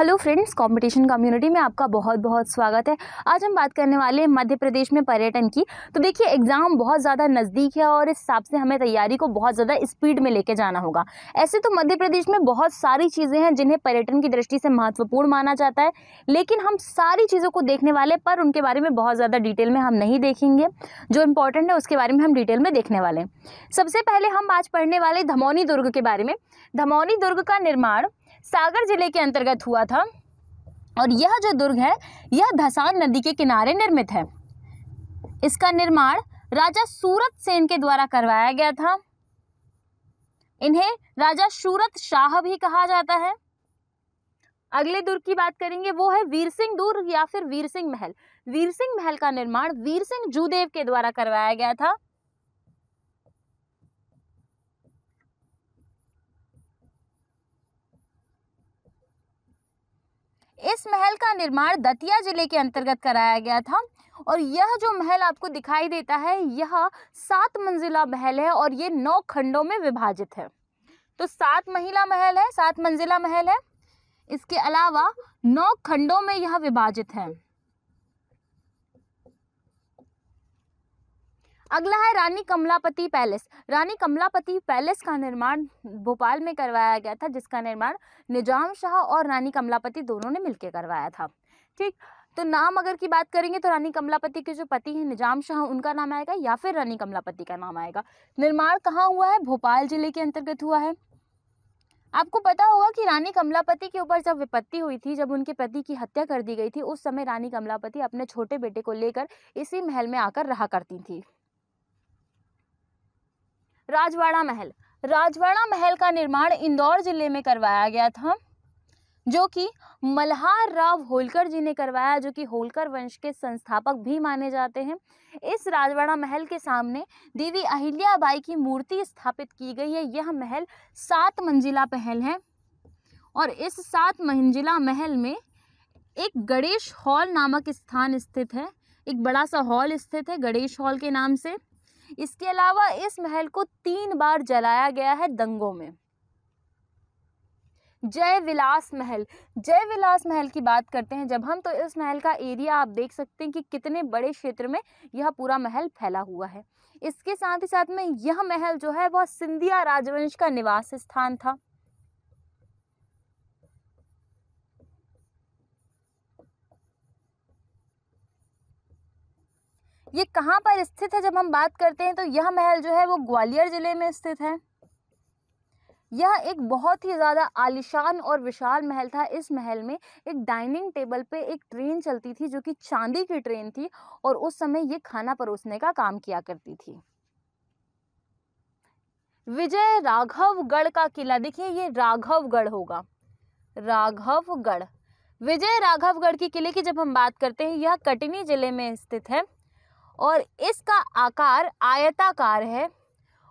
hello friends competition community में आपका बहुत बहुत स्वागत है आज हम बात करने वाले हैं मध्य प्रदेश में पर्यटन की तो देखिए एग्ज़ाम बहुत ज़्यादा नज़दीक है और इस हिसाब से हमें तैयारी को बहुत ज़्यादा स्पीड में लेके जाना होगा ऐसे तो मध्य प्रदेश में बहुत सारी चीज़ें हैं जिन्हें पर्यटन की दृष्टि से महत्वपूर्ण माना जाता है लेकिन हम सारी चीज़ों को देखने वाले पर उनके बारे में बहुत ज़्यादा डिटेल में हम नहीं देखेंगे जो इम्पोर्टेंट है उसके बारे में हम डिटेल में देखने वाले हैं सबसे पहले हम आज पढ़ने वाले धमौनी दुर्ग के बारे में धमौनी दुर्ग का निर्माण सागर जिले के अंतर्गत हुआ था और यह जो दुर्ग है यह धसान नदी के किनारे निर्मित है इसका निर्माण राजा सूरत सेन के द्वारा करवाया गया था इन्हें राजा सूरत शाह भी कहा जाता है अगले दुर्ग की बात करेंगे वो है वीर सिंह दुर्ग या फिर वीर सिंह महल वीर सिंह महल का निर्माण वीर सिंह जूदेव के द्वारा करवाया गया था इस महल का निर्माण दतिया जिले के अंतर्गत कराया गया था और यह जो महल आपको दिखाई देता है यह सात मंजिला महल है और ये नौ खंडों में विभाजित है तो सात महिला महल है सात मंजिला महल है इसके अलावा नौ खंडों में यह विभाजित है अगला है रानी कमलापति पैलेस रानी कमलापति पैलेस का निर्माण भोपाल में करवाया गया था जिसका निर्माण निजाम शाह और रानी कमलापति दोनों ने मिलकर करवाया था ठीक तो नाम अगर की बात करेंगे तो रानी कमलापति के जो पति हैं निजाम शाह उनका नाम आएगा या फिर रानी कमलापति का नाम आएगा निर्माण कहाँ हुआ है भोपाल जिले के अंतर्गत हुआ है आपको पता होगा कि रानी कमलापति के ऊपर जब विपत्ति हुई थी जब उनके पति की हत्या कर दी गई थी उस समय रानी कमलापति अपने छोटे बेटे को लेकर इसी महल में आकर रहा करती थी राजवाड़ा महल राजवाड़ा महल का निर्माण इंदौर जिले में करवाया गया था जो कि मल्हार राव होलकर जी ने करवाया जो कि होलकर वंश के संस्थापक भी माने जाते हैं इस राजवाड़ा महल के सामने देवी अहिल्याबाई की मूर्ति स्थापित की गई है यह महल सात मंजिला पहल है और इस सात मंजिला महल में एक गणेश हॉल नामक स्थान स्थित है एक बड़ा सा हॉल स्थित है गणेश हॉल के नाम से इसके अलावा इस महल को तीन बार जलाया गया है दंगों में जय विलास महल जय विलास महल की बात करते हैं जब हम तो इस महल का एरिया आप देख सकते हैं कि कितने बड़े क्षेत्र में यह पूरा महल फैला हुआ है इसके साथ ही साथ में यह महल जो है वह सिंधिया राजवंश का निवास स्थान था ये कहाँ पर स्थित है जब हम बात करते हैं तो यह महल जो है वो ग्वालियर ज़िले में स्थित है यह एक बहुत ही ज़्यादा आलिशान और विशाल महल था इस महल में एक डाइनिंग टेबल पे एक ट्रेन चलती थी जो कि चांदी की ट्रेन थी और उस समय ये खाना परोसने का काम किया करती थी विजय राघवगढ़ का किला देखिए ये राघवगढ़ होगा राघवगढ़ विजय राघवगढ़ के किले की जब हम बात करते हैं यह कटनी जिले में स्थित है और इसका आकार आयताकार है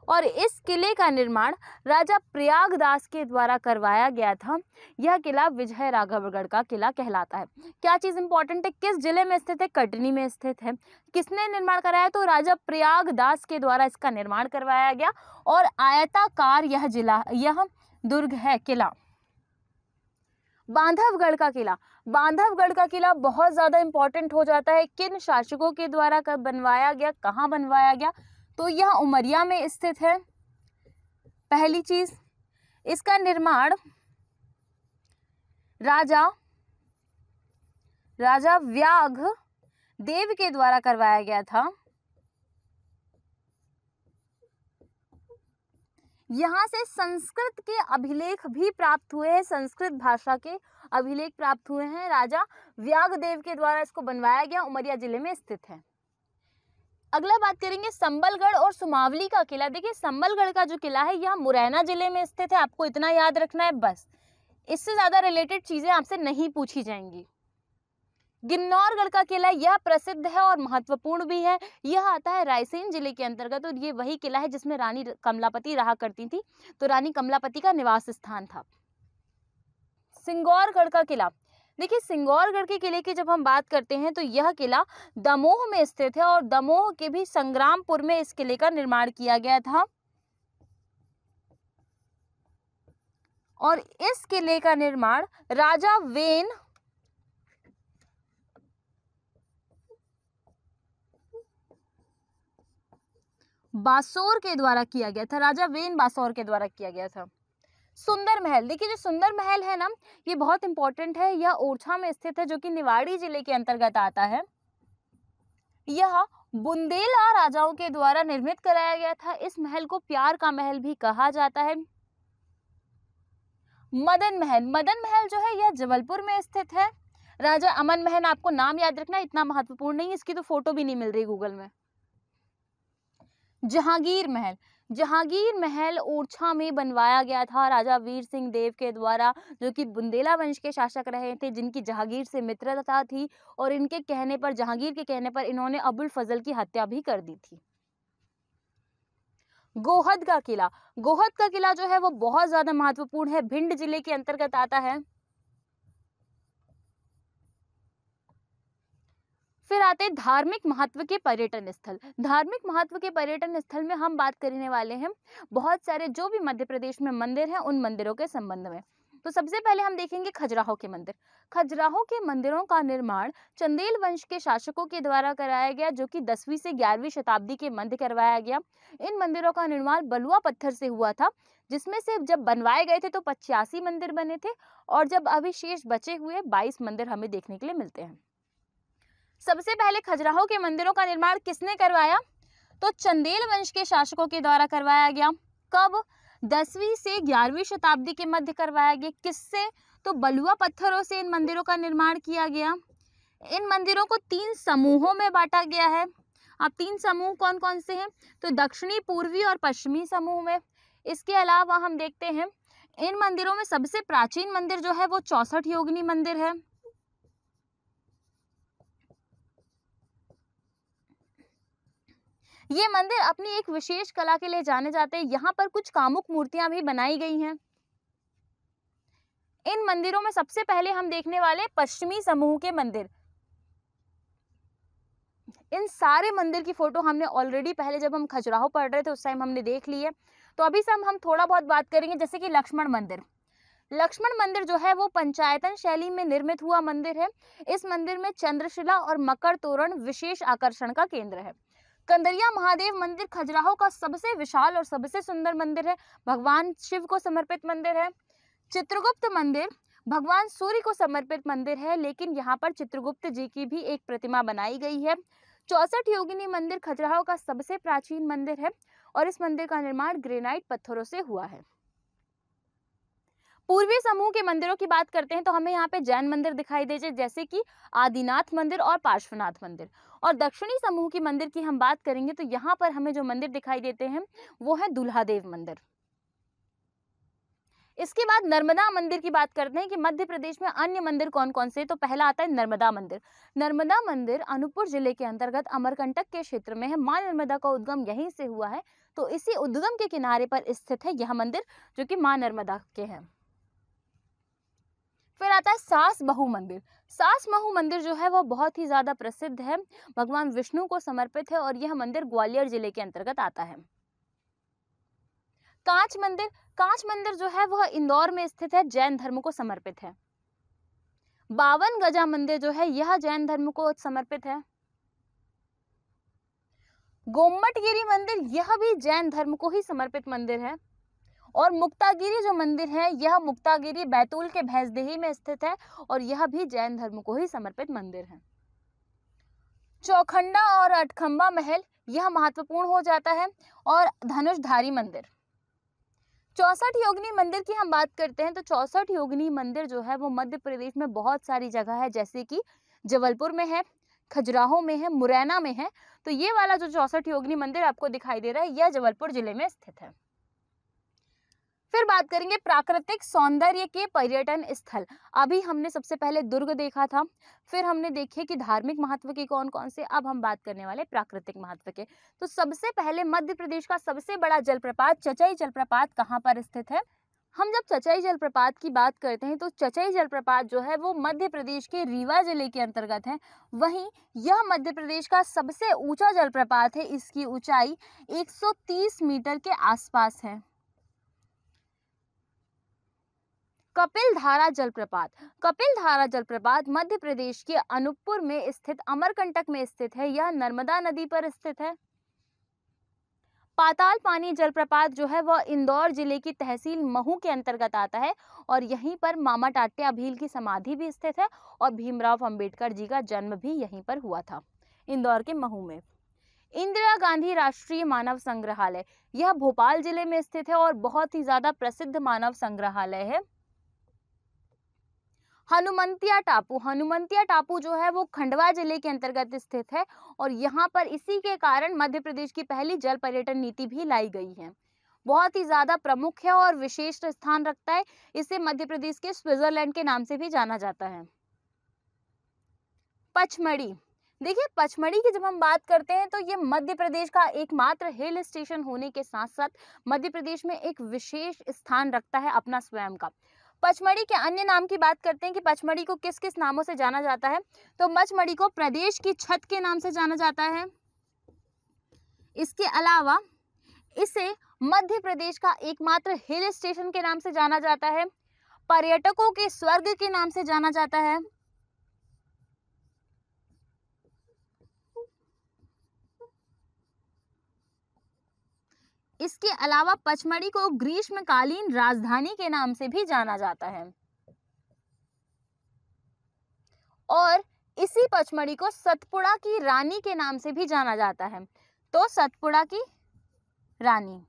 और इस किले का निर्माण राजा प्रयागदास के द्वारा करवाया गया था यह किला विजय राघवगढ़ का किला कहलाता है क्या चीज़ इंपॉर्टेंट है किस जिले में स्थित है कटनी में स्थित है किसने निर्माण कराया तो राजा प्रयागदास के द्वारा इसका निर्माण करवाया गया और आयताकार यह जिला यह दुर्ग है किला बांधवगढ़ का किला बांधवगढ़ का किला बहुत ज़्यादा इंपॉर्टेंट हो जाता है किन शासकों के द्वारा कब बनवाया गया कहाँ बनवाया गया तो यह उमरिया में स्थित है पहली चीज़ इसका निर्माण राजा राजा व्याघ देव के द्वारा करवाया गया था यहाँ से संस्कृत के अभिलेख भी प्राप्त हुए हैं संस्कृत भाषा के अभिलेख प्राप्त हुए हैं राजा व्यागदेव के द्वारा इसको बनवाया गया उमरिया जिले में स्थित है अगला बात करेंगे संबलगढ़ और सुमावली का किला देखिए संबलगढ़ का जो किला है यह मुरैना जिले में स्थित है आपको इतना याद रखना है बस इससे ज़्यादा रिलेटेड चीज़ें आपसे नहीं पूछी जाएंगी गिन्नौरगढ़ का किला यह प्रसिद्ध है और महत्वपूर्ण भी है यह आता है रायसेन जिले के अंतर्गत और ये वही किला है जिसमें रानी कमलापति रहा करती थी तो रानी कमलापति का निवास स्थान था सिंगौरगढ़ का किला देखिए सिंगौरगढ़ के किले की जब हम बात करते हैं तो यह किला दमोह में स्थित है और दमोह के भी संग्रामपुर में इस किले का निर्माण किया गया था और इस किले का निर्माण राजा वेन बासोर के द्वारा किया गया था राजा वेन बासौर के द्वारा किया गया था सुंदर महल देखिए जो सुंदर महल है ना ये बहुत इंपॉर्टेंट है यह ओरछा में स्थित है जो कि निवाड़ी जिले के अंतर्गत आता है यह बुंदेला राजाओं के द्वारा निर्मित कराया गया था इस महल को प्यार का महल भी कहा जाता है मदन महल मदन महल जो है यह जबलपुर में स्थित है राजा अमन महल आपको नाम याद रखना इतना महत्वपूर्ण नहीं इसकी तो फोटो भी नहीं मिल रही गूगल में जहांगीर महल जहांगीर महल ओरछा में बनवाया गया था राजा वीर सिंह देव के द्वारा जो कि बुंदेला वंश के शासक रहे थे जिनकी जहांगीर से मित्रता थी और इनके कहने पर जहांगीर के कहने पर इन्होंने अबुल फजल की हत्या भी कर दी थी गोहद का किला गोहद का किला जो है वो बहुत ज़्यादा महत्वपूर्ण है भिंड जिले के अंतर्गत आता है फिर आते हैं धार्मिक महत्व के पर्यटन स्थल धार्मिक महत्व के पर्यटन स्थल में हम बात करने वाले हैं बहुत सारे जो भी मध्य प्रदेश में मंदिर हैं उन मंदिरों के संबंध में तो सबसे पहले हम देखेंगे खजुराहो के मंदिर खजुराहो के मंदिरों का निर्माण चंदेल वंश के शासकों के द्वारा कराया गया जो कि दसवीं से ग्यारहवीं शताब्दी के मध्य करवाया गया इन मंदिरों का निर्माण बलुआ पत्थर से हुआ था जिसमें से जब बनवाए गए थे तो पचासी मंदिर बने थे और जब अभी शेष बचे हुए बाईस मंदिर हमें देखने के लिए मिलते हैं सबसे पहले खजुराहो के मंदिरों का निर्माण किसने करवाया तो चंदेल वंश के शासकों के द्वारा करवाया गया कब दसवीं से ग्यारहवीं शताब्दी के मध्य करवाया गया किससे तो बलुआ पत्थरों से इन मंदिरों का निर्माण किया गया इन मंदिरों को तीन समूहों में बांटा गया है अब तीन समूह कौन कौन से हैं तो दक्षिणी पूर्वी और पश्चिमी समूह में इसके अलावा हम देखते हैं इन मंदिरों में सबसे प्राचीन मंदिर जो है वो चौसठ योगिनी मंदिर है ये मंदिर अपनी एक विशेष कला के लिए जाने जाते हैं यहाँ पर कुछ कामुक मूर्तियां भी बनाई गई हैं इन मंदिरों में सबसे पहले हम देखने वाले पश्चिमी समूह के मंदिर इन सारे मंदिर की फ़ोटो हमने ऑलरेडी पहले जब हम खजुराहो पढ़ रहे थे उस टाइम हमने देख ली है तो अभी से हम हम थोड़ा बहुत बात करेंगे जैसे कि लक्ष्मण मंदिर लक्ष्मण मंदिर जो है वो पंचायतन शैली में निर्मित हुआ मंदिर है इस मंदिर में चंद्रशिला और मकर तोरण विशेष आकर्षण का केंद्र है कंदरिया महादेव मंदिर खजुराहो का सबसे विशाल और सबसे सुंदर मंदिर है भगवान शिव को समर्पित मंदिर है चित्रगुप्त मंदिर भगवान सूर्य को समर्पित मंदिर है लेकिन यहाँ पर चित्रगुप्त जी की भी एक प्रतिमा बनाई गई है चौसठ योगिनी मंदिर खजुराहो का सबसे प्राचीन मंदिर है और इस मंदिर का निर्माण ग्रेनाइट पत्थरों से हुआ है पूर्वी समूह के मंदिरों की बात करते हैं तो हमें यहाँ पे जैन मंदिर दिखाई दे जैसे कि आदिनाथ मंदिर और पार्श्वनाथ मंदिर और दक्षिणी समूह के मंदिर की हम बात करेंगे तो यहाँ पर हमें जो मंदिर दिखाई देते हैं वो है दुल्हादेव मंदिर इसके बाद नर्मदा मंदिर की बात करते हैं कि मध्य प्रदेश में अन्य मंदिर कौन कौन से तो पहला आता है नर्मदा मंदिर नर्मदा मंदिर अनूपपुर जिले के अंतर्गत अमरकंटक के क्षेत्र में है माँ नर्मदा का उद्गम यहीं से हुआ है तो इसी उद्गम के किनारे पर स्थित है यह मंदिर जो कि माँ नर्मदा के हैं फिर आता है सास बहु मंदिर सास महू मंदिर जो है वह बहुत ही ज़्यादा प्रसिद्ध है भगवान विष्णु को समर्पित है और यह मंदिर ग्वालियर जिले के अंतर्गत आता है कांच मंदिर कांच मंदिर जो है वह इंदौर में स्थित है जैन धर्म को समर्पित है बावन गजा मंदिर जो है यह जैन धर्म को समर्पित है गोमटगिरी मंदिर यह भी जैन धर्म को ही समर्पित मंदिर है और मुक्तागिरी जो मंदिर है यह मुक्तागिरी बैतूल के भैंसदेही में स्थित है और यह भी जैन धर्म को ही समर्पित मंदिर है चौखंडा और अटखंबा महल यह महत्वपूर्ण हो जाता है और धनुषधारी मंदिर चौसठ योगिनी मंदिर की हम बात करते हैं तो चौसठ योगिनी मंदिर जो है वो मध्य प्रदेश में बहुत सारी जगह है जैसे कि जबलपुर में है खजुराहो में है मुरैना में है तो ये वाला जो चौसठ योगिनी मंदिर आपको दिखाई दे रहा है यह जबलपुर जिले में स्थित है फिर बात करेंगे प्राकृतिक सौंदर्य के पर्यटन स्थल अभी हमने सबसे पहले दुर्ग देखा था फिर हमने देखे कि धार्मिक महत्व के कौन कौन से अब हम बात करने वाले प्राकृतिक महत्व के तो सबसे पहले मध्य प्रदेश का सबसे बड़ा जलप्रपात चचई जलप्रपात कहाँ पर स्थित है हम जब चचई जलप्रपात की बात करते हैं तो चचई जलप्रपात जो है वो मध्य प्रदेश के रीवा जिले के अंतर्गत है वहीं यह मध्य प्रदेश का सबसे ऊंचा जलप्रपात है इसकी ऊंचाई 130 मीटर के आसपास है कपिल धारा जलप्रपात कपिल धारा जलप्रपात मध्य प्रदेश के अनूपपुर में स्थित अमरकंटक में स्थित है यह नर्मदा नदी पर स्थित है पाताल पानी जलप्रपात जो है वह इंदौर जिले की तहसील महू के अंतर्गत आता है और यहीं पर मामा टाटे अभील की समाधि भी स्थित है और भीमराव अंबेडकर जी का जन्म भी यहीं पर हुआ था इंदौर के महू में इंदिरा गांधी राष्ट्रीय मानव संग्रहालय यह भोपाल जिले में स्थित है और बहुत ही ज़्यादा प्रसिद्ध मानव संग्रहालय है हनुमंतिया टापू हनुमंतिया टापू जो है वो खंडवा जिले के अंतर्गत स्थित है और यहाँ पर इसी के कारण मध्य प्रदेश की पहली जल पर्यटन नीति भी लाई गई है बहुत ही ज़्यादा प्रमुख है और विशेष स्थान रखता है इसे मध्य प्रदेश के स्विट्जरलैंड के नाम से भी जाना जाता है पचमढ़ी देखिए पचमढ़ी की जब हम बात करते हैं तो ये मध्य प्रदेश का एकमात्र हिल स्टेशन होने के साथ साथ मध्य प्रदेश में एक विशेष स्थान रखता है अपना स्वयं का पचमढ़ी के अन्य नाम की बात करते हैं कि पचमढ़ी को किस किस नामों से जाना जाता है तो मचमढ़ी को प्रदेश की छत के नाम से जाना जाता है इसके अलावा इसे मध्य प्रदेश का एकमात्र हिल स्टेशन के नाम से जाना जाता है पर्यटकों के स्वर्ग के नाम से जाना जाता है इसके अलावा पचमढ़ी को ग्रीष्मकालीन राजधानी के नाम से भी जाना जाता है और इसी पचमढ़ी को सतपुड़ा की रानी के नाम से भी जाना जाता है तो सतपुड़ा की रानी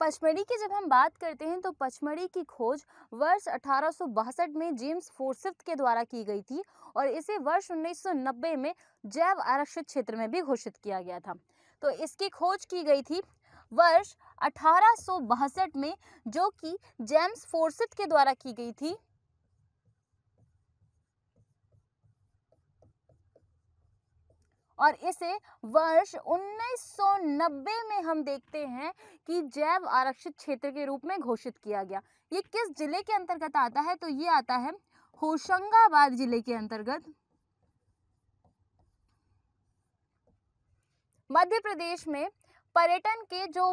पचमढ़ी की जब हम बात करते हैं तो पचमढ़ी की खोज वर्ष अठारह में जेम्स फोर्सिफ्थ के द्वारा की गई थी और इसे वर्ष 1990 में जैव आरक्षित क्षेत्र में भी घोषित किया गया था तो इसकी खोज की गई थी वर्ष अठारह में जो कि जेम्स फोर्सिथ के द्वारा की गई थी और इसे वर्ष 1990 में हम देखते हैं कि जैव आरक्षित क्षेत्र के रूप में घोषित किया गया ये किस जिले के अंतर्गत आता है तो ये आता है होशंगाबाद जिले के अंतर्गत मध्य प्रदेश में पर्यटन के जो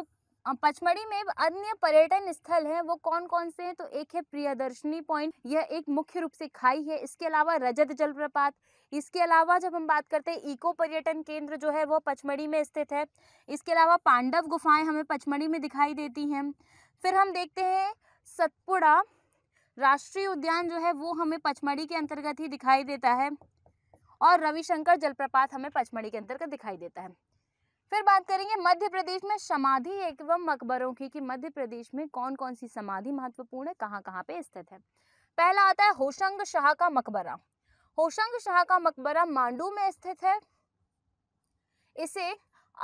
पचमढ़ी में अन्य पर्यटन स्थल हैं वो कौन कौन से हैं तो एक है प्रियदर्शनी पॉइंट यह एक मुख्य रूप से खाई है इसके अलावा रजत जलप्रपात इसके अलावा जब हम बात करते हैं इको पर्यटन केंद्र जो है वो पचमढ़ी में स्थित है इसके अलावा पांडव गुफाएं हमें पचमढ़ी में दिखाई देती हैं फिर हम देखते हैं सतपुड़ा राष्ट्रीय उद्यान जो है वो हमें पचमढ़ी के अंतर्गत ही दिखाई देता है और रविशंकर जलप्रपात हमें पचमढ़ी के अंतर्गत दिखाई देता है फिर बात करेंगे मध्य प्रदेश में समाधि एवं मकबरों की कि मध्य प्रदेश में कौन कौन सी समाधि महत्वपूर्ण है कहाँ कहाँ पे स्थित है पहला आता है होशंग शाह का मकबरा होशंग शाह का मकबरा मांडू में स्थित है इसे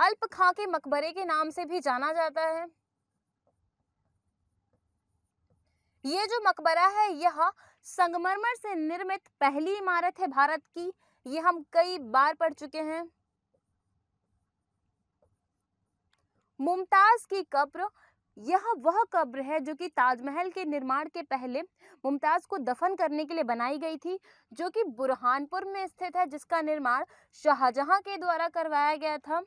अल्प खां के मकबरे के नाम से भी जाना जाता है ये जो मकबरा है यह संगमरमर से निर्मित पहली इमारत है भारत की ये हम कई बार पढ़ चुके हैं मुमताज की कब्र यह वह कब्र है जो कि ताजमहल के निर्माण के पहले मुमताज़ को दफन करने के लिए बनाई गई थी जो कि बुरहानपुर में स्थित है जिसका निर्माण शाहजहां के द्वारा करवाया गया था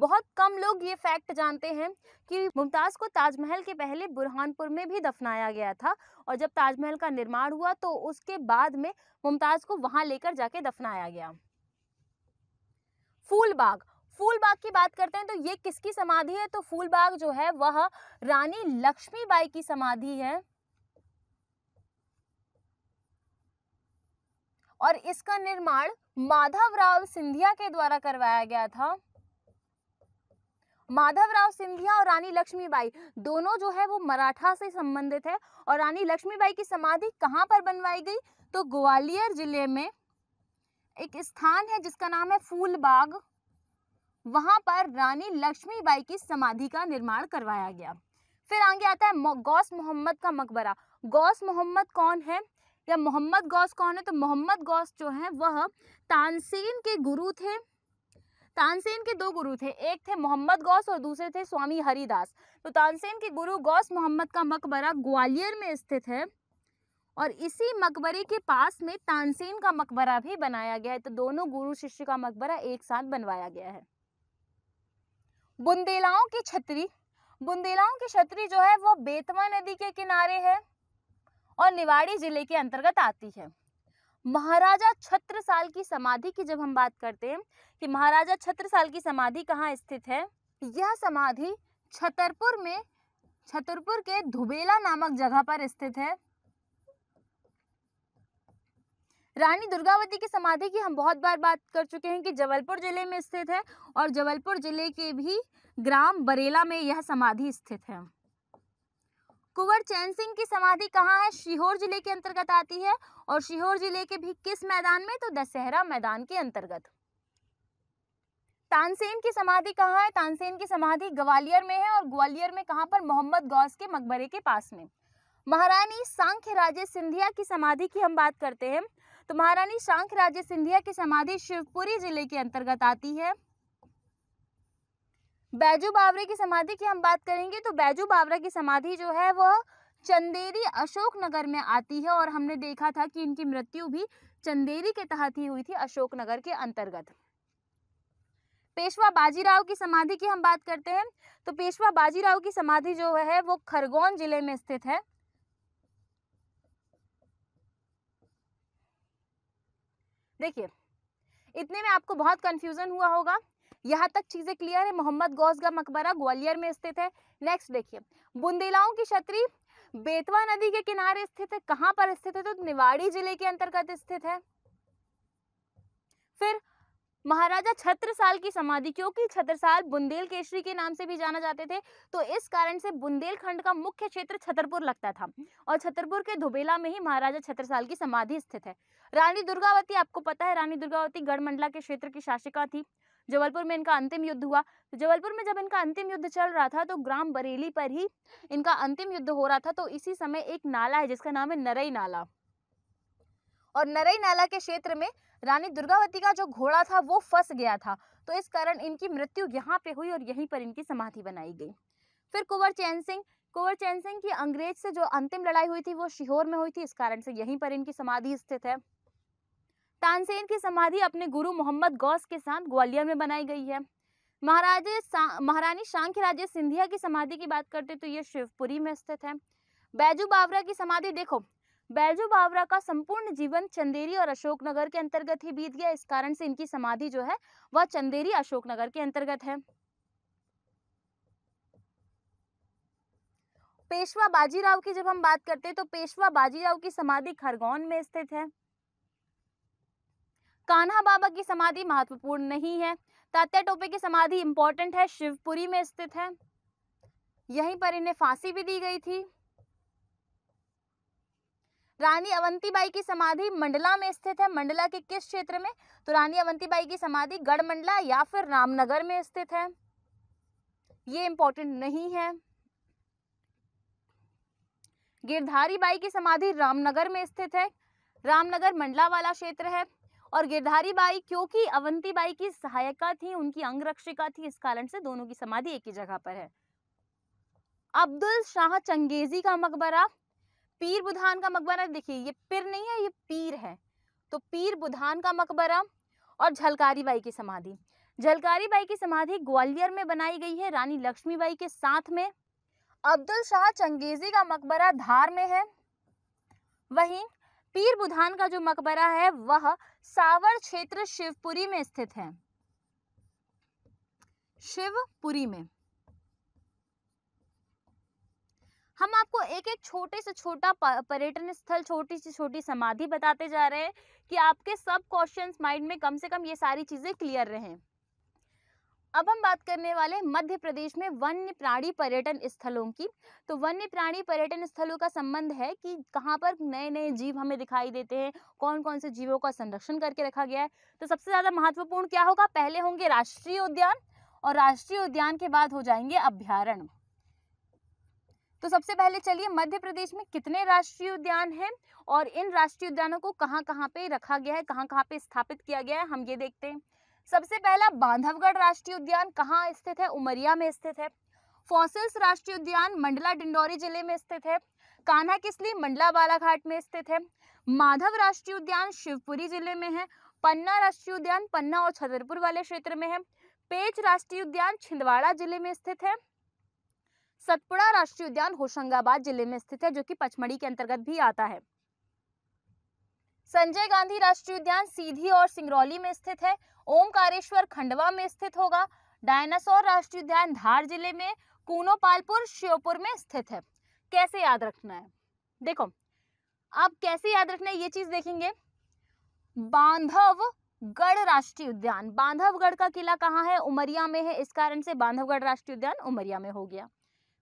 बहुत कम लोग ये फैक्ट जानते हैं कि मुमताज़ को ताजमहल के पहले बुरहानपुर में भी दफनाया गया था और जब ताजमहल का निर्माण हुआ तो उसके बाद में मुमताज़ को वहाँ लेकर जाके दफनाया गया फूलबाग फूलबाग की बात करते हैं तो ये किसकी समाधि है तो फूलबाग जो है वह रानी लक्ष्मीबाई की समाधि है और इसका निर्माण माधवराव सिंधिया के द्वारा करवाया गया था माधवराव सिंधिया और रानी लक्ष्मीबाई दोनों जो है वो मराठा से संबंधित है और रानी लक्ष्मीबाई की समाधि कहाँ पर बनवाई गई तो ग्वालियर जिले में एक स्थान है जिसका नाम है फूलबाग वहां पर रानी लक्ष्मीबाई की समाधि का निर्माण करवाया गया फिर आगे आता है गौस मोहम्मद का मकबरा गौस मोहम्मद कौन है या मोहम्मद गौस कौन है तो मोहम्मद गौस जो है वह तानसेन के गुरु थे तानसेन के दो गुरु थे एक थे मोहम्मद गौस और दूसरे थे स्वामी हरिदास तो तानसेन के गुरु गौस मोहम्मद का मकबरा ग्वालियर में स्थित है और इसी मकबरे के पास में तानसेन का मकबरा भी बनाया गया है तो दोनों गुरु शिष्य का मकबरा एक साथ बनवाया गया है बुंदेलाओं की छतरी बुंदेलाओं की छतरी जो है वो बेतवा नदी के किनारे है और निवाड़ी जिले के अंतर्गत आती है महाराजा छत्रसाल की समाधि की जब हम बात करते हैं कि महाराजा छत्रसाल की समाधि कहाँ स्थित है यह समाधि छतरपुर में छतरपुर के धुबेला नामक जगह पर स्थित है रानी दुर्गावती की समाधि की हम बहुत बार बात कर चुके हैं कि जबलपुर जिले में स्थित है और जबलपुर जिले के भी ग्राम बरेला में यह समाधि स्थित है कुंवर चैन सिंह की समाधि कहाँ है सीहोर जिले के अंतर्गत आती है और सीहोर जिले के भी किस मैदान में तो दशहरा मैदान के अंतर्गत तानसेन की समाधि कहाँ है तानसेन की समाधि ग्वालियर में है और ग्वालियर में कहाँ पर मोहम्मद गौस के मकबरे के पास में महारानी सांख्य राजे सिंधिया की समाधि की हम बात करते हैं तो महारानी सांख्य राजे सिंधिया की समाधि शिवपुरी जिले के अंतर्गत आती है बैजू बावरे की समाधि की हम बात करेंगे तो बैजू बावरा की समाधि जो है वह चंदेरी अशोकनगर में आती है और हमने देखा था कि इनकी मृत्यु भी चंदेरी के तहत ही हुई थी अशोकनगर के अंतर्गत पेशवा बाजीराव की समाधि की हम बात करते हैं तो पेशवा बाजीराव की समाधि जो है वो खरगोन जिले में स्थित है देखिए इतने में आपको बहुत कंफ्यूजन हुआ होगा यहाँ तक चीज़ें क्लियर है मोहम्मद गौस का मकबरा ग्वालियर में स्थित है नेक्स्ट देखिए बुंदेलाओं की छतरी बेतवा नदी के किनारे स्थित है कहाँ पर स्थित है तो निवाड़ी जिले के अंतर्गत स्थित है फिर महाराजा छत्रसाल की समाधि क्योंकि छत्रसाल बुंदेल केसरी के नाम से भी जाना जाते थे तो इस कारण से बुंदेलखंड का मुख्य क्षेत्र छतरपुर लगता था और छतरपुर के धुबेला में ही महाराजा छत्रसाल की समाधि स्थित है रानी दुर्गावती आपको पता है रानी दुर्गावती गढ़मंडला के क्षेत्र की शासिका थी जबलपुर में इनका अंतिम युद्ध हुआ तो जबलपुर में जब इनका अंतिम युद्ध चल रहा था तो ग्राम बरेली पर ही इनका अंतिम युद्ध हो रहा था तो इसी समय एक नाला है जिसका नाम है नरई नाला और नरई नाला के क्षेत्र में रानी दुर्गावती का जो घोड़ा था वो फंस गया था तो इस कारण इनकी मृत्यु यहाँ पे हुई और यहीं पर इनकी समाधि बनाई गई फिर कुंवर चैन सिंह कुंवर चैन सिंह की अंग्रेज से जो अंतिम लड़ाई हुई थी वो शिहोर में हुई थी इस कारण से यहीं पर इनकी समाधि स्थित है तानसेन की समाधि अपने गुरु मोहम्मद गौस के साथ ग्वालियर में बनाई गई है महाराजे महारानी शांख राजे सिंधिया की समाधि की बात करते तो ये शिवपुरी में स्थित है बैजू बावरा की समाधि देखो बैजू बावरा का संपूर्ण जीवन चंदेरी और अशोकनगर के अंतर्गत ही बीत गया इस कारण से इनकी समाधि जो है वह चंदेरी अशोकनगर के अंतर्गत है पेशवा बाजीराव की जब हम बात करते हैं तो पेशवा बाजीराव की समाधि खरगोन में स्थित है कान्हा बाबा की समाधि महत्वपूर्ण नहीं है तात्या टोपे की समाधि इंपॉर्टेंट है शिवपुरी में स्थित है यहीं पर इन्हें फांसी भी दी गई थी रानी अवंतीबाई की समाधि मंडला में स्थित है मंडला के किस क्षेत्र में तो रानी अवंतीबाई की समाधि गढ़मंडला या फिर रामनगर में स्थित है ये इंपॉर्टेंट नहीं है गिरधारी बाई की समाधि रामनगर में स्थित है रामनगर मंडला वाला क्षेत्र है और गिरधारी बाई क्योंकि अवंती बाई की सहायिका थी उनकी अंग रक्षिका थी इस कारण से दोनों की समाधि एक ही जगह पर है अब्दुल शाह चंगेजी का मकबरा पीर बुधान का मकबरा देखिए ये पिर नहीं है ये पीर है तो पीर बुधान का मकबरा और झलकारी बाई की समाधि झलकारी बाई की समाधि ग्वालियर में बनाई गई है रानी लक्ष्मीबाई के साथ में अब्दुल शाह चंगेजी का मकबरा धार में है वहीं पीर बुधान का जो मकबरा है वह सावर क्षेत्र शिवपुरी में स्थित है शिवपुरी में हम आपको एक एक छोटे से छोटा पर्यटन स्थल छोटी से छोटी समाधि बताते जा रहे हैं कि आपके सब क्वेश्चंस माइंड में कम से कम ये सारी चीज़ें क्लियर रहें अब हम बात करने वाले मध्य प्रदेश में वन्य प्राणी पर्यटन स्थलों की तो वन्य प्राणी पर्यटन स्थलों का संबंध है कि कहाँ पर नए नए जीव हमें दिखाई देते हैं कौन कौन से जीवों का संरक्षण करके रखा गया है तो सबसे ज़्यादा महत्वपूर्ण क्या होगा पहले होंगे राष्ट्रीय उद्यान और राष्ट्रीय उद्यान के बाद हो जाएंगे अभ्यारण्य तो सबसे पहले चलिए मध्य प्रदेश में कितने राष्ट्रीय उद्यान हैं और इन राष्ट्रीय उद्यानों को कहाँ कहाँ पे रखा गया है कहाँ कहाँ पे स्थापित किया गया है हम ये देखते हैं सबसे पहला बांधवगढ़ राष्ट्रीय उद्यान कहाँ स्थित है उमरिया में स्थित है फॉसिल्स राष्ट्रीय उद्यान मंडला डिंडौरी जिले में स्थित है कान्हा किसली मंडला बालाघाट में स्थित है माधव राष्ट्रीय उद्यान शिवपुरी जिले में है पन्ना राष्ट्रीय उद्यान पन्ना और छतरपुर वाले क्षेत्र में है पेच राष्ट्रीय उद्यान छिंदवाड़ा जिले में स्थित है सतपुड़ा राष्ट्रीय उद्यान होशंगाबाद जिले में स्थित है जो कि पचमढ़ी के अंतर्गत भी आता है संजय गांधी राष्ट्रीय उद्यान सीधी और सिंगरौली में स्थित है ओमकारेश्वर खंडवा में स्थित होगा डायनासोर राष्ट्रीय उद्यान धार जिले में पालपुर श्योपुर में स्थित है कैसे याद रखना है देखो आप कैसे याद रखना है ये चीज देखेंगे बांधवगढ़ राष्ट्रीय उद्यान बांधवगढ़ का किला कहाँ है उमरिया में है इस कारण से बांधवगढ़ राष्ट्रीय उद्यान उमरिया में हो गया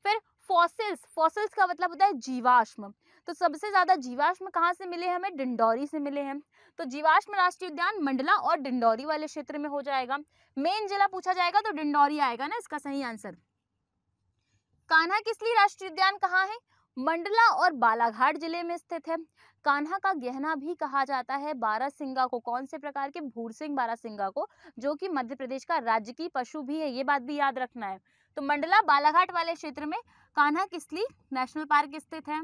फिर फॉसिल्स फॉसिल्स का मतलब होता है जीवाश्म तो सबसे ज़्यादा जीवाश्म कहाँ से मिले हमें डिंडौरी से मिले हैं तो जीवाश्म राष्ट्रीय उद्यान मंडला और डिंडौरी वाले क्षेत्र में हो जाएगा मेन जिला पूछा जाएगा तो डिंडौरी आएगा ना इसका सही आंसर कान्हा किसली राष्ट्रीय उद्यान कहाँ है मंडला और बालाघाट जिले में स्थित है कान्हा का गहना भी कहा जाता है सिंगा को कौन से प्रकार के भूर सिंह सिंगा को जो कि मध्य प्रदेश का राज्य की पशु भी है ये बात भी याद रखना है तो मंडला बालाघाट वाले क्षेत्र में कान्हा किसली नेशनल पार्क स्थित है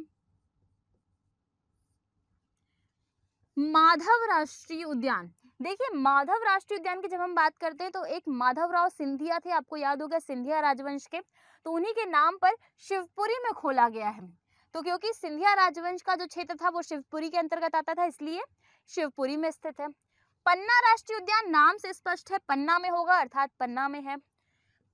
माधव राष्ट्रीय उद्यान देखिए माधव राष्ट्रीय उद्यान की जब हम बात करते हैं तो एक माधव राव सिंधिया थे आपको याद होगा सिंधिया राजवंश के तो उन्हीं के नाम पर शिवपुरी में खोला गया है तो क्योंकि सिंधिया राजवंश का जो क्षेत्र था वो शिवपुरी के अंतर्गत आता था इसलिए शिवपुरी में स्थित है पन्ना राष्ट्रीय उद्यान नाम से स्पष्ट है पन्ना में होगा अर्थात पन्ना में है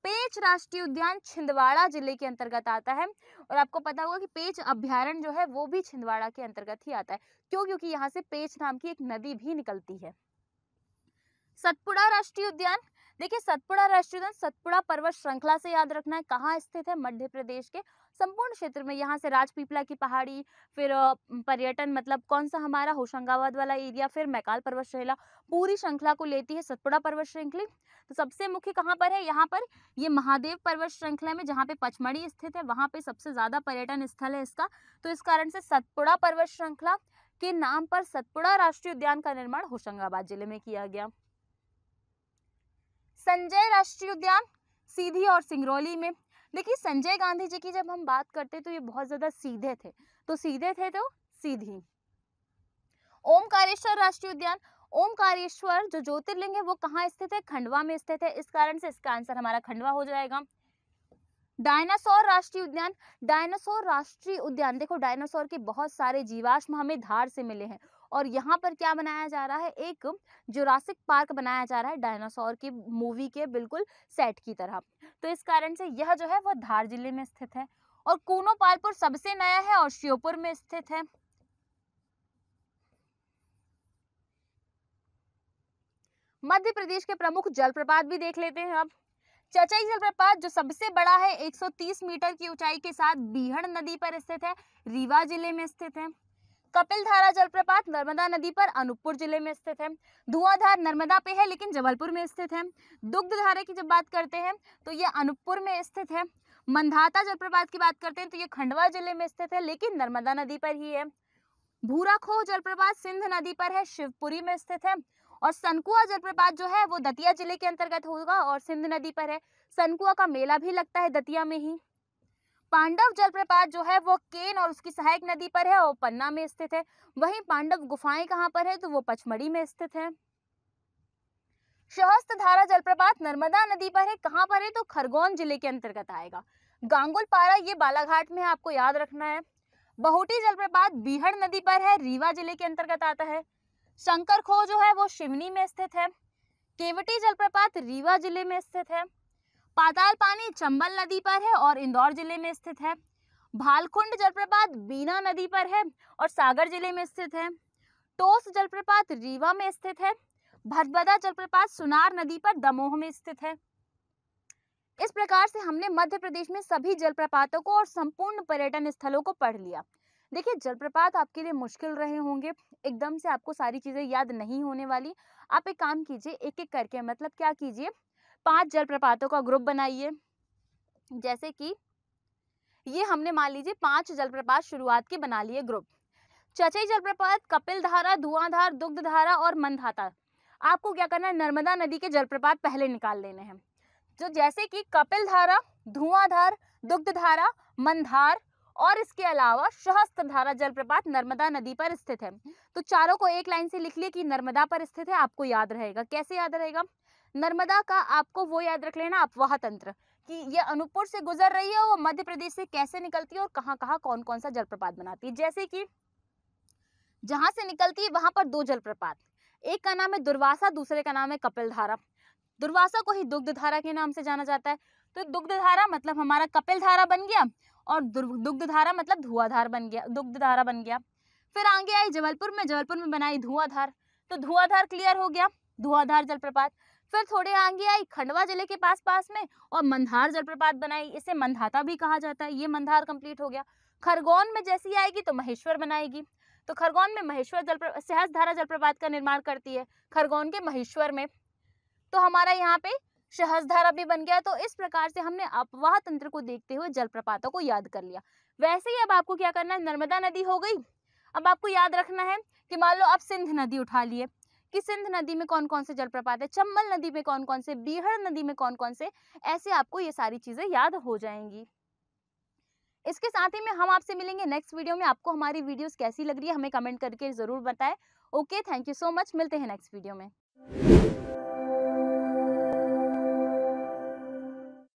पेच राष्ट्रीय उद्यान छिंदवाड़ा जिले के अंतर्गत आता है और आपको पता होगा कि पेच अभ्यारण जो है वो भी छिंदवाड़ा के अंतर्गत ही आता है क्यों क्योंकि यहाँ से पेच नाम की एक नदी भी निकलती है सतपुड़ा राष्ट्रीय उद्यान देखिए सतपुड़ा राष्ट्रीय उद्यान सतपुड़ा पर्वत श्रृंखला से याद रखना है कहाँ स्थित है मध्य प्रदेश के संपूर्ण क्षेत्र में यहाँ से राजपीपला की पहाड़ी फिर पर्यटन मतलब कौन सा हमारा होशंगाबाद वाला एरिया फिर मैकाल पर्वत श्रृंखला पूरी श्रृंखला को लेती है सतपुड़ा पर्वत श्रृंखला तो सबसे मुख्य कहाँ पर है यहाँ पर ये महादेव पर्वत श्रृंखला में जहाँ पे पचमढ़ी स्थित है वहाँ पे सबसे ज़्यादा पर्यटन स्थल है इसका तो इस कारण से सतपुड़ा पर्वत श्रृंखला के नाम पर सतपुड़ा राष्ट्रीय उद्यान का निर्माण होशंगाबाद जिले में किया गया संजय राष्ट्रीय उद्यान सीधी और सिंगरौली में देखिए संजय गांधी जी की जब हम बात करते तो ये बहुत ज़्यादा सीधे थे तो सीधे थे तो सीधी ओमकारेश्वर राष्ट्रीय उद्यान ओमकारेश्वर जो ज्योतिर्लिंग है वो कहाँ स्थित है खंडवा में स्थित है इस कारण से इसका आंसर हमारा खंडवा हो जाएगा डायनासोर राष्ट्रीय उद्यान डायनासोर राष्ट्रीय उद्यान देखो डायनासोर के बहुत सारे जीवाश्म हमें धार से मिले हैं और यहाँ पर क्या बनाया जा रहा है एक जोरासिक पार्क बनाया जा रहा है डायनासोर की मूवी के बिल्कुल सेट की तरह तो इस कारण से यह जो है वह धार जिले में स्थित है और पालपुर सबसे नया है और श्योपुर में स्थित है मध्य प्रदेश के प्रमुख जलप्रपात भी देख लेते हैं अब चचई जलप्रपात जो सबसे बड़ा है 130 मीटर की ऊंचाई के साथ बीहड़ नदी पर स्थित है रीवा जिले में स्थित है कपिलधारा जलप्रपात नर्मदा नदी पर अनूपपुर जिले में स्थित है धुआंधार नर्मदा पे है लेकिन जबलपुर में स्थित है दुग्ध धारा की जब बात करते हैं तो ये अनूपपुर में स्थित है मंधाता जलप्रपात की बात करते हैं तो ये खंडवा जिले में स्थित है लेकिन नर्मदा नदी पर ही है खो जलप्रपात सिंध नदी पर है शिवपुरी में स्थित है और सनकुआ जलप्रपात जो है वो दतिया जिले के अंतर्गत होगा और सिंध नदी पर है सनकुआ का मेला भी लगता है दतिया में ही पांडव जलप्रपात जो है वो केन और उसकी सहायक नदी पर है और पन्ना में स्थित है वहीं पांडव गुफाएं कहाँ पर है तो वो पचमढ़ी में स्थित है धारा जलप्रपात नर्मदा नदी पर है कहाँ पर है तो खरगोन जिले के अंतर्गत आएगा गांगुल पारा ये बालाघाट में आपको याद रखना है बहुटी जलप्रपात बीहड़ नदी पर है रीवा जिले के अंतर्गत आता है शंकर खो जो है वो शिवनी में स्थित है केवटी जलप्रपात रीवा जिले में स्थित है पाताल पानी चंबल नदी पर है और इंदौर जिले में स्थित है भालकुंड जलप्रपात बीना नदी पर है और सागर जिले में स्थित है टोस जलप्रपात रीवा में स्थित है भदभदा जलप्रपात सुनार नदी पर दमोह में स्थित है इस प्रकार से हमने मध्य प्रदेश में सभी जलप्रपातों को और संपूर्ण पर्यटन स्थलों को पढ़ लिया देखिए जलप्रपात आपके लिए मुश्किल रहे होंगे एकदम से आपको सारी चीज़ें याद नहीं होने वाली आप एक काम कीजिए एक एक करके मतलब क्या कीजिए पांच जलप्रपातों का ग्रुप बनाइए जैसे कि ये हमने मान लीजिए पांच जलप्रपात शुरुआत के बना लिए ग्रुप चचई जलप्रपात कपिल धारा धुआंधार दुग्ध धारा और मंदाता आपको क्या करना है नर्मदा नदी के जलप्रपात पहले निकाल लेने हैं जो तो जैसे कि कपिल धारा धुआंधार दुग्ध धारा मंदार और इसके अलावा सहस्त्र धारा जलप्रपात नर्मदा नदी पर स्थित है तो चारों को एक लाइन से लिख लिए कि नर्मदा पर स्थित है आपको याद रहेगा कैसे याद रहेगा नर्मदा का आपको वो याद रख लेना अपवाह तंत्र कि ये अनूपपुर से गुजर रही है वो मध्य प्रदेश से कैसे निकलती है और कहाँ कहाँ कौन कौन सा जलप्रपात बनाती है जैसे कि जहाँ से निकलती है वहाँ पर दो जलप्रपात एक का नाम है दुर्वासा दूसरे का नाम है कपिल धारा दुर्वासा को ही दुग्ध धारा के नाम से जाना जाता है तो दुग्ध धारा मतलब हमारा कपिल धारा बन गया और दुग्ध धारा मतलब धुआधार बन गया दुग्ध धारा बन गया फिर आगे आई जबलपुर में जबलपुर में बनाई धुआंधार तो धुआंधार क्लियर हो गया धुआंधार जलप्रपात फिर थोड़े आगे आई खंडवा जिले के पास पास में और मंधार जलप्रपात बनाई इसे मंधाता भी कहा जाता है ये मंधार कंप्लीट हो गया खरगोन में जैसी आएगी तो महेश्वर बनाएगी तो खरगोन में महेश्वर जल सहस धारा जलप्रपात का निर्माण करती है खरगोन के महेश्वर में तो हमारा यहाँ पे सहस धारा भी बन गया तो इस प्रकार से हमने अपवाह तंत्र को देखते हुए जलप्रपातों को याद कर लिया वैसे ही अब आपको क्या करना है नर्मदा नदी हो गई अब आपको याद रखना है कि मान लो आप सिंध नदी उठा लिए कि सिंध नदी में कौन कौन से जलप्रपात है चंबल नदी में कौन कौन से बीहड़ नदी में कौन कौन से ऐसे आपको ये सारी चीज़ें याद हो जाएंगी इसके साथ ही में हम आपसे मिलेंगे नेक्स्ट वीडियो में आपको हमारी वीडियोस कैसी लग रही है हमें कमेंट करके ज़रूर बताएं okay thank you so much मिलते हैं नेक्स्ट वीडियो में